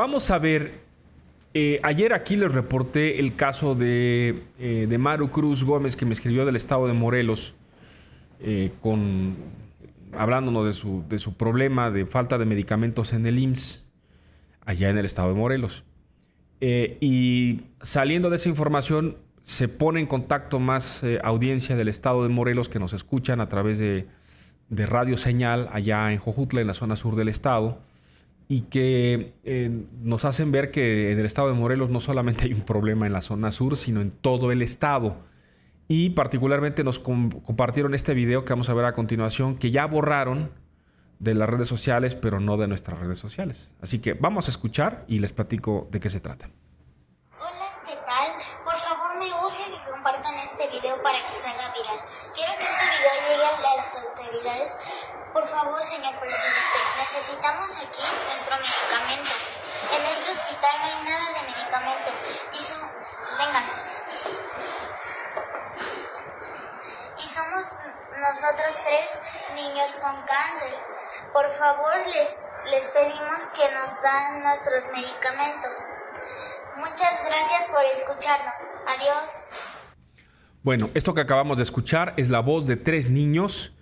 Vamos a ver. Eh, ayer aquí les reporté el caso de, eh, de, Maru Cruz Gómez, que me escribió del estado de Morelos, eh, con, hablándonos de su, problema de falta de medicamentos en el IMSS, allá en el estado de Morelos. y saliendo de esa información, se pone en contacto más audiencia del estado de Morelos que nos escuchan a través de, de Radio Señal, allá en Jojutla, en la zona sur del estado y que eh, nos hacen ver que en el estado de Morelos no solamente hay un problema en la zona sur, sino en todo el estado. Y particularmente nos compartieron este video que vamos a ver a continuación, que ya borraron de las redes sociales, pero no de nuestras redes sociales. Así que vamos a escuchar y les platico de qué se trata. Por favor me urge que compartan este video para que salga viral. Quiero que este video llegue a las autoridades. Por favor, señor presidente, necesitamos aquí nuestro medicamento. En este hospital no hay nada de medicamento. Y Vengan. Y somos nosotros tres niños con cáncer. Por favor, les, les pedimos que nos dan nuestros medicamentos. Muchas gracias por escucharnos. Adiós. Bueno, esto que acabamos de escuchar es la voz de tres niños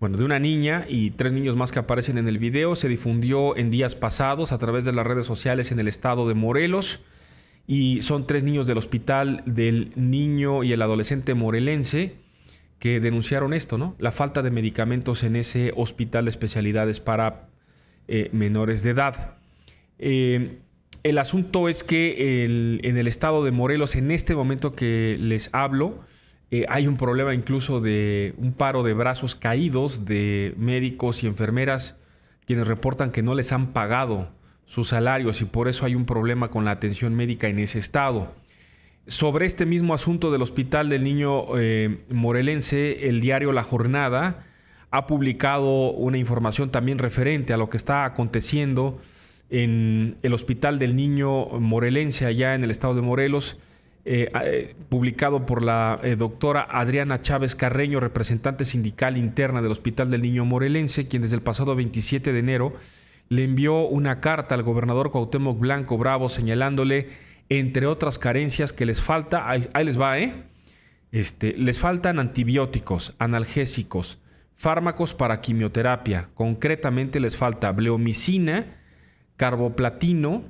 bueno, de una niña y tres niños más que aparecen en el video. Se difundió en días pasados a través de las redes sociales en el estado de Morelos. Y son tres niños del hospital del niño y el adolescente morelense que denunciaron esto, ¿no? La falta de medicamentos en ese hospital de especialidades para eh, menores de edad. Eh, el asunto es que en el estado de Morelos, en este momento que les hablo, eh, hay un problema incluso de un paro de brazos caídos de médicos y enfermeras quienes reportan que no les han pagado sus salarios y por eso hay un problema con la atención médica en ese estado. Sobre este mismo asunto del Hospital del Niño eh, Morelense, el diario La Jornada ha publicado una información también referente a lo que está aconteciendo en el Hospital del Niño Morelense, allá en el estado de Morelos, eh, eh, publicado por la eh, doctora Adriana Chávez Carreño, representante sindical interna del Hospital del Niño Morelense, quien desde el pasado 27 de enero le envió una carta al gobernador Cuauhtémoc Blanco Bravo señalándole, entre otras carencias que les falta, ahí, les va, ¿eh? Este, les faltan antibióticos, analgésicos, fármacos para quimioterapia, concretamente les falta bleomicina, carboplatino,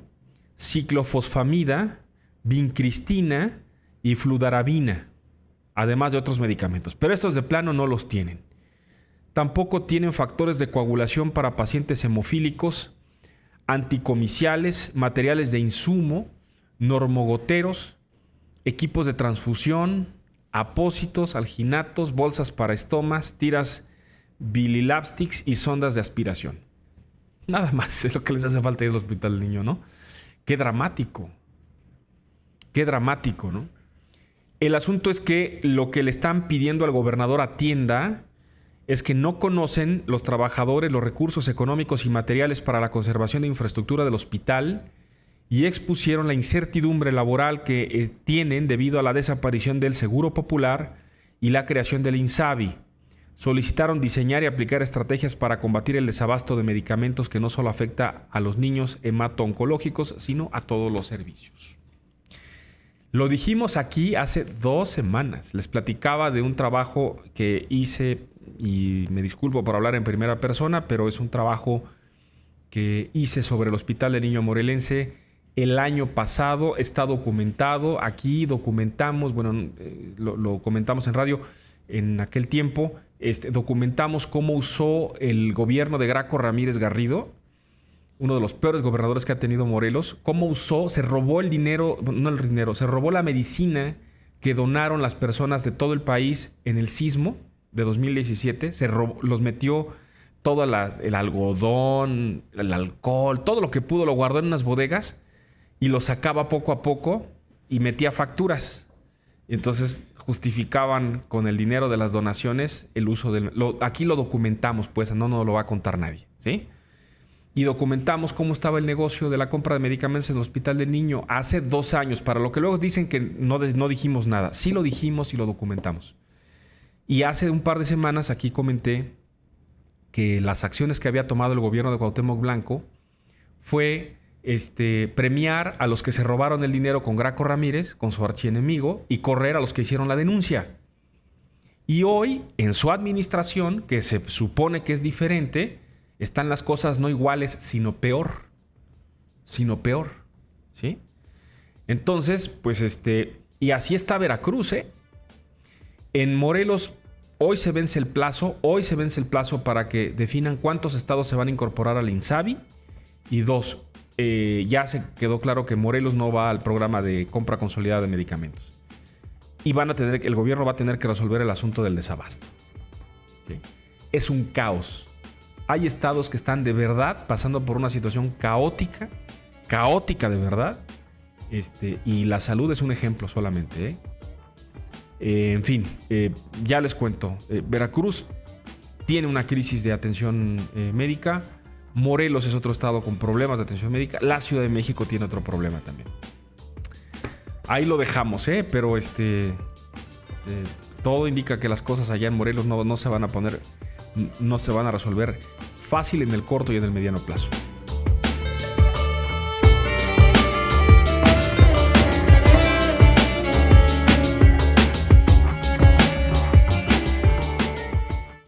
ciclofosfamida, vincristina y fludarabina, además de otros medicamentos. Pero estos de plano no los tienen. Tampoco tienen factores de coagulación para pacientes hemofílicos, anticomiciales, materiales de insumo, normogoteros, equipos de transfusión, apósitos, alginatos, bolsas para estomas, tiras bililapstics y sondas de aspiración. Nada más es lo que les hace falta ir al hospital del niño, ¿no? Qué dramático. Qué dramático, ¿no? El asunto es que lo que le están pidiendo al gobernador atienda es que no conocen los trabajadores los recursos económicos y materiales para la conservación de infraestructura del hospital y expusieron la incertidumbre laboral que eh, tienen debido a la desaparición del Seguro Popular y la creación del INSABI solicitaron diseñar y aplicar estrategias para combatir el desabasto de medicamentos que no solo afecta a los niños hemato-oncológicos, sino a todos los servicios. Lo dijimos aquí hace dos semanas. Les platicaba de un trabajo que hice, y me disculpo por hablar en primera persona, pero es un trabajo que hice sobre el Hospital de Niño Morelense el año pasado. Está documentado. Aquí documentamos, bueno, eh, lo, lo comentamos en radio en aquel tiempo, este, documentamos cómo usó el gobierno de Graco Ramírez Garrido, uno de los peores gobernadores que ha tenido Morelos, cómo usó, se robó el dinero, no el dinero, se robó la medicina que donaron las personas de todo el país en el sismo de 2017, se los metió todo el algodón, el alcohol, todo lo que pudo, lo guardó en unas bodegas y lo sacaba poco a poco y metía facturas entonces justificaban con el dinero de las donaciones el uso del... aquí lo documentamos, pues no nos lo va a contar nadie, ¿sí? Y documentamos cómo estaba el negocio de la compra de medicamentos en el hospital del niño hace dos años, para lo que luego dicen que no, no dijimos nada. Sí lo dijimos y lo documentamos. Y hace un par de semanas aquí comenté que las acciones que había tomado el gobierno de Cuauhtémoc Blanco fue este, premiar a los que se robaron el dinero con Graco Ramírez, con su archienemigo, y correr a los que hicieron la denuncia. Y hoy, en su administración, que se supone que es diferente, están las cosas no iguales, sino peor. Sino peor. ¿Sí? Entonces, pues este. Y así está Veracruz, ¿eh? En Morelos, hoy se vence el plazo, hoy se vence el plazo para que definan cuántos estados se van a incorporar al INSABI. Y dos, eh, ya se quedó claro que Morelos no va al programa de compra consolidada de medicamentos. Y van a tener, el gobierno va a tener que resolver el asunto del desabasto. Es un caos. Hay estados que están de verdad pasando por una situación caótica, caótica de verdad. Este, y la salud es un ejemplo solamente. ¿eh? Eh, en fin, ya les cuento. Veracruz tiene una crisis de atención médica Morelos es otro estado con problemas de atención médica. La Ciudad de México tiene otro problema también. Ahí lo dejamos, ¿eh? Pero este. Eh, todo indica que las cosas allá en Morelos no, no se van a poner. No se van a resolver fácil en el corto y en el mediano plazo.